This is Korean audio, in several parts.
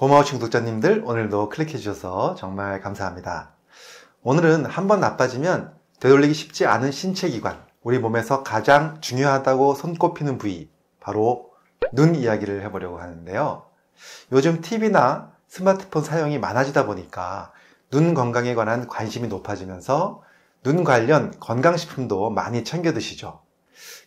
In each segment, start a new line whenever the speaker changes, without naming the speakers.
고마워신 구독자님들 오늘도 클릭해 주셔서 정말 감사합니다. 오늘은 한번 나빠지면 되돌리기 쉽지 않은 신체기관, 우리 몸에서 가장 중요하다고 손꼽히는 부위, 바로 눈 이야기를 해보려고 하는데요. 요즘 TV나 스마트폰 사용이 많아지다 보니까 눈 건강에 관한 관심이 높아지면서 눈 관련 건강식품도 많이 챙겨 드시죠.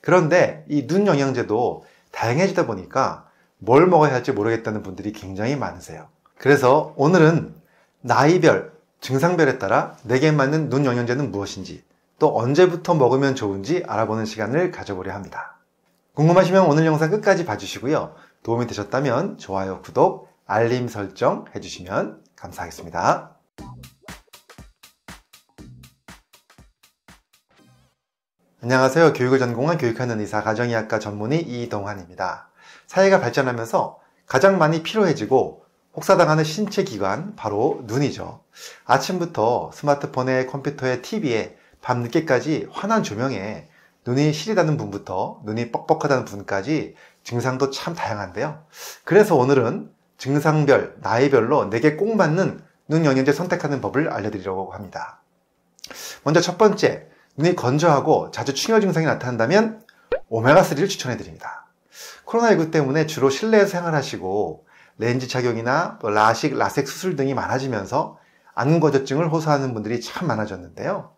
그런데 이 눈 영양제도 다양해지다 보니까 뭘 먹어야 할지 모르겠다는 분들이 굉장히 많으세요. 그래서 오늘은 나이별, 증상별에 따라 내게 맞는 눈 영양제는 무엇인지, 또 언제부터 먹으면 좋은지 알아보는 시간을 가져보려 합니다. 궁금하시면 오늘 영상 끝까지 봐주시고요. 도움이 되셨다면 좋아요, 구독, 알림 설정 해주시면 감사하겠습니다. 안녕하세요. 교육을 전공한 교육하는 의사 가정의학과 전문의 이동환입니다. 사회가 발전하면서 가장 많이 피로해지고 혹사당하는 신체 기관, 바로 눈이죠. 아침부터 스마트폰에 컴퓨터에 TV에 밤늦게까지 환한 조명에 눈이 시리다는 분부터 눈이 뻑뻑하다는 분까지 증상도 참 다양한데요. 그래서 오늘은 증상별, 나이별로 내게 꼭 맞는 눈 영양제 선택하는 법을 알려드리려고 합니다. 먼저 첫 번째, 눈이 건조하고 자주 충혈 증상이 나타난다면 오메가3를 추천해드립니다. 코로나19 때문에 주로 실내에서 생활하시고 렌즈 착용이나 뭐 라식, 라섹 수술 등이 많아지면서 안구건조증을 호소하는 분들이 참 많아졌는데요.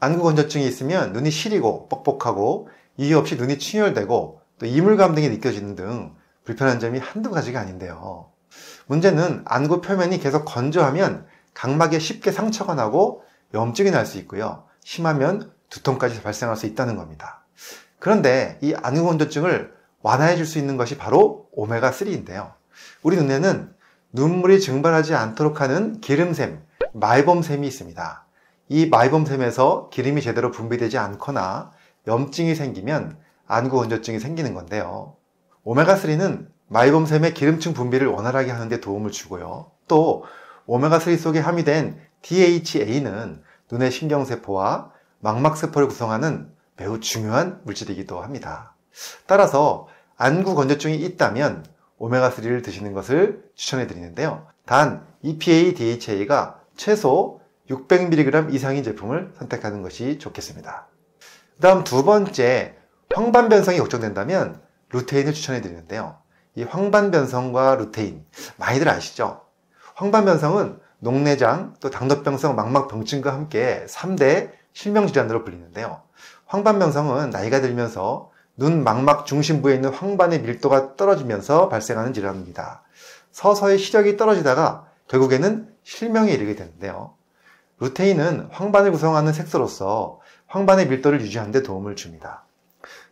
안구건조증이 있으면 눈이 시리고 뻑뻑하고 이유 없이 눈이 충혈되고 또 이물감 등이 느껴지는 등 불편한 점이 한두 가지가 아닌데요. 문제는 안구 표면이 계속 건조하면 각막에 쉽게 상처가 나고 염증이 날 수 있고요. 심하면 두통까지 발생할 수 있다는 겁니다. 그런데 이 안구건조증을 완화해 줄 수 있는 것이 바로 오메가3인데요. 우리 눈에는 눈물이 증발하지 않도록 하는 기름샘, 말범샘이 있습니다. 이 말범샘에서 기름이 제대로 분비되지 않거나 염증이 생기면 안구 건조증이 생기는 건데요. 오메가3는 말범샘의 기름층 분비를 원활하게 하는데 도움을 주고요. 또 오메가3 속에 함유된 DHA는 눈의 신경세포와 망막세포를 구성하는 매우 중요한 물질이기도 합니다. 따라서 안구 건조증이 있다면 오메가3를 드시는 것을 추천해 드리는데요. 단 EPA, DHA가 최소 600mg 이상인 제품을 선택하는 것이 좋겠습니다. 그 다음 두 번째, 황반 변성이 걱정된다면 루테인을 추천해 드리는데요. 이 황반 변성과 루테인 많이들 아시죠? 황반 변성은 녹내장, 또 당뇨병성 망막 병증과 함께 3대 실명 질환으로 불리는데요. 황반 변성은 나이가 들면서 눈 망막 중심부에 있는 황반의 밀도가 떨어지면서 발생하는 질환입니다. 서서히 시력이 떨어지다가 결국에는 실명에 이르게 되는데요. 루테인은 황반을 구성하는 색소로서 황반의 밀도를 유지하는 데 도움을 줍니다.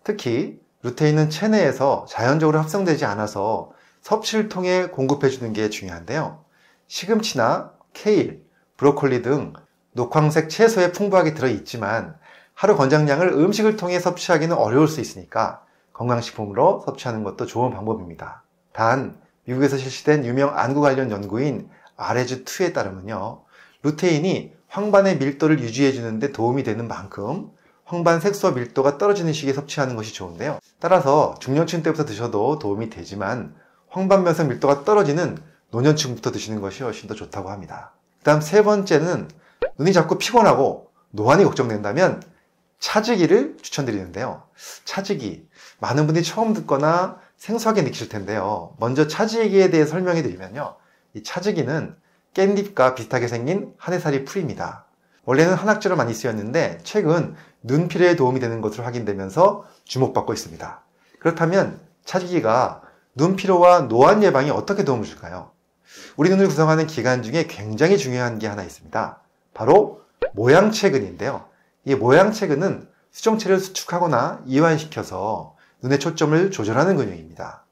특히 루테인은 체내에서 자연적으로 합성되지 않아서 섭취를 통해 공급해주는 게 중요한데요. 시금치나 케일, 브로콜리 등 녹황색 채소에 풍부하게 들어있지만 하루 권장량을 음식을 통해 섭취하기는 어려울 수 있으니까 건강식품으로 섭취하는 것도 좋은 방법입니다. 단, 미국에서 실시된 유명 안구 관련 연구인 REG2에 따르면요. 루테인이 황반의 밀도를 유지해주는데 도움이 되는 만큼 황반 색소 밀도가 떨어지는 시기에 섭취하는 것이 좋은데요. 따라서 중년층 때부터 드셔도 도움이 되지만 황반 면성 밀도가 떨어지는 노년층부터 드시는 것이 훨씬 더 좋다고 합니다. 그 다음 세 번째는 눈이 자꾸 피곤하고 노안이 걱정된다면 차지기를 추천드리는데요. 차지기. 많은 분이 처음 듣거나 생소하게 느끼실 텐데요. 먼저 차지기에 대해 설명해 드리면요. 이 차지기는 깻잎과 비슷하게 생긴 한해살이 풀입니다. 원래는 한약재로 많이 쓰였는데 최근 눈피로에 도움이 되는 것으로 확인되면서 주목받고 있습니다. 그렇다면 차지기가 눈피로와 노안 예방이 어떻게 도움을 줄까요? 우리 눈을 구성하는 기관 중에 굉장히 중요한 게 하나 있습니다. 바로 모양체근인데요. 이 모양체근은 수정체를 수축하거나 이완시켜서 눈의 초점을 조절하는 근육입니다.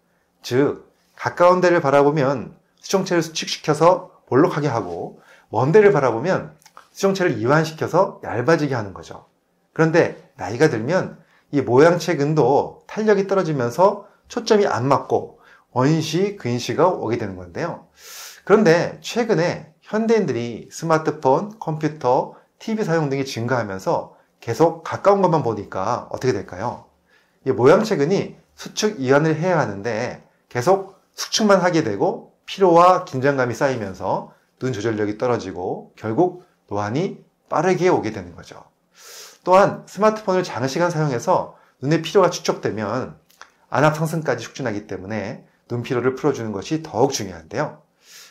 즉, 가까운 데를 바라보면 수정체를 수축시켜서 볼록하게 하고 먼 데를 바라보면 수정체를 이완시켜서 얇아지게 하는 거죠. 그런데 나이가 들면 이 모양체근도 탄력이 떨어지면서 초점이 안 맞고 원시, 근시가 오게 되는 건데요. 그런데 최근에 현대인들이 스마트폰, 컴퓨터, TV 사용 등이 증가하면서 계속 가까운 것만 보니까 어떻게 될까요? 이 모양체근이 수축 이완을 해야 하는데 계속 수축만 하게 되고 피로와 긴장감이 쌓이면서 눈 조절력이 떨어지고 결국 노안이 빠르게 오게 되는 거죠. 또한 스마트폰을 장시간 사용해서 눈의 피로가 축적되면 안압 상승까지 촉진하기 때문에 눈 피로를 풀어주는 것이 더욱 중요한데요.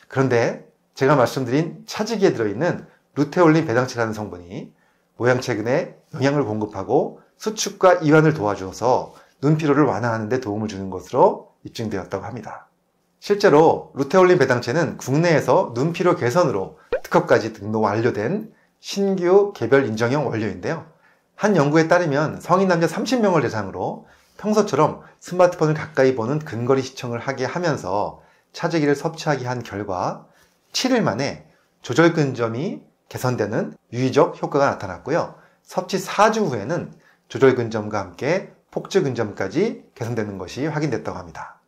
그런데 제가 말씀드린 차지기에 들어있는 루테올린 배당체라는 성분이 모양체근에 영양을 공급하고 수축과 이완을 도와주어서 눈피로를 완화하는 데 도움을 주는 것으로 입증되었다고 합니다. 실제로 루테올린 배당체는 국내에서 눈피로 개선으로 특허까지 등록 완료된 신규 개별 인정형 원료인데요. 한 연구에 따르면 성인 남자 30명을 대상으로 평소처럼 스마트폰을 가까이 보는 근거리 시청을 하게 하면서 차재기를 섭취하게 한 결과 7일 만에 조절근점이 개선되는 유의적 효과가 나타났고요. 섭취 4주 후에는 조절 근점과 함께 폭주 근점까지 개선되는 것이 확인됐다고 합니다.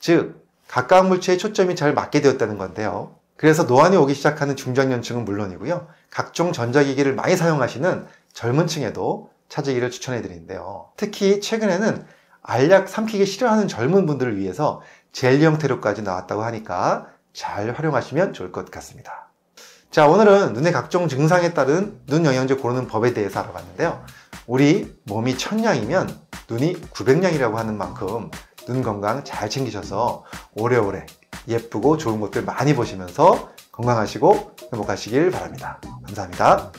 즉, 가까운 물체에 초점이 잘 맞게 되었다는 건데요. 그래서 노안이 오기 시작하는 중장년층은 물론이고요. 각종 전자기기를 많이 사용하시는 젊은 층에도 찾으기를 추천해 드리는데요. 특히 최근에는 알약 삼키기 싫어하는 젊은 분들을 위해서 젤리 형태로까지 나왔다고 하니까 잘 활용하시면 좋을 것 같습니다. 자, 오늘은 눈의 각종 증상에 따른 눈 영양제 고르는 법에 대해서 알아봤는데요. 우리 몸이 천냥이면 눈이 900냥이라고 하는 만큼 눈 건강 잘 챙기셔서 오래오래 예쁘고 좋은 것들 많이 보시면서 건강하시고 행복하시길 바랍니다. 감사합니다.